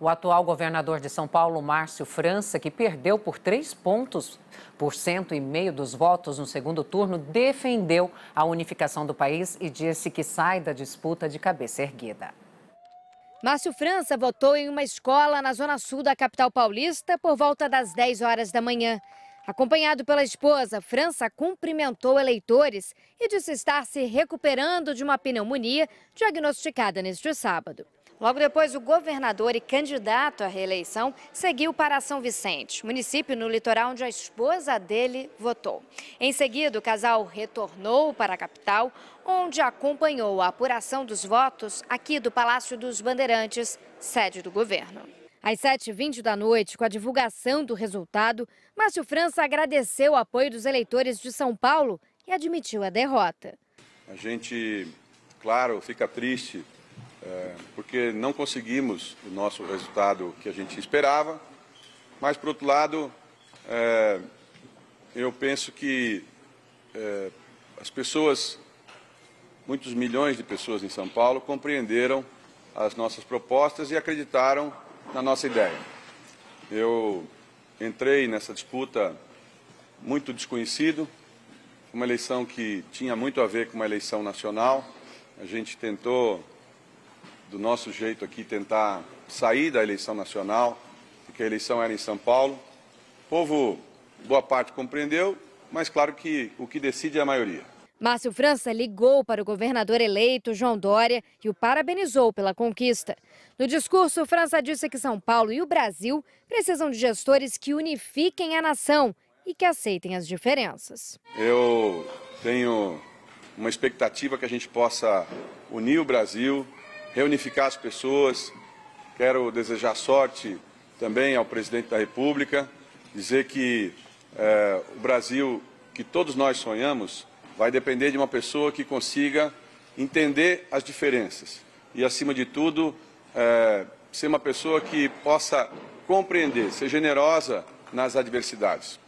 O atual governador de São Paulo, Márcio França, que perdeu por três pontos por cento e meio dos votos no segundo turno, defendeu a unificação do país e disse que sai da disputa de cabeça erguida. Márcio França votou em uma escola na zona sul da capital paulista por volta das 10 horas da manhã. Acompanhado pela esposa, França cumprimentou eleitores e disse estar se recuperando de uma pneumonia diagnosticada neste sábado. Logo depois, o governador e candidato à reeleição seguiu para São Vicente, município no litoral onde a esposa dele votou. Em seguida, o casal retornou para a capital, onde acompanhou a apuração dos votos aqui do Palácio dos Bandeirantes, sede do governo. Às 7h20 da noite, com a divulgação do resultado, Márcio França agradeceu o apoio dos eleitores de São Paulo e admitiu a derrota. A gente, claro, fica triste é, porque não conseguimos o nosso resultado que a gente esperava, mas, por outro lado, é, eu penso que é, as pessoas, muitos milhões de pessoas em São Paulo, compreenderam as nossas propostas e acreditaram na nossa ideia. Eu entrei nessa disputa muito desconhecido, uma eleição que tinha muito a ver com uma eleição nacional. A gente tentou do nosso jeito aqui, tentar sair da eleição nacional, porque a eleição era em São Paulo. O povo, boa parte, compreendeu, mas claro que o que decide é a maioria. Márcio França ligou para o governador eleito, João Dória, e o parabenizou pela conquista. No discurso, França disse que São Paulo e o Brasil precisam de gestores que unifiquem a nação e que aceitem as diferenças. Eu tenho uma expectativa que a gente possa unir o Brasil, reunificar as pessoas. Quero desejar sorte também ao presidente da República, dizer que eh, o Brasil que todos nós sonhamos vai depender de uma pessoa que consiga entender as diferenças e, acima de tudo, eh, ser uma pessoa que possa compreender, ser generosa nas adversidades.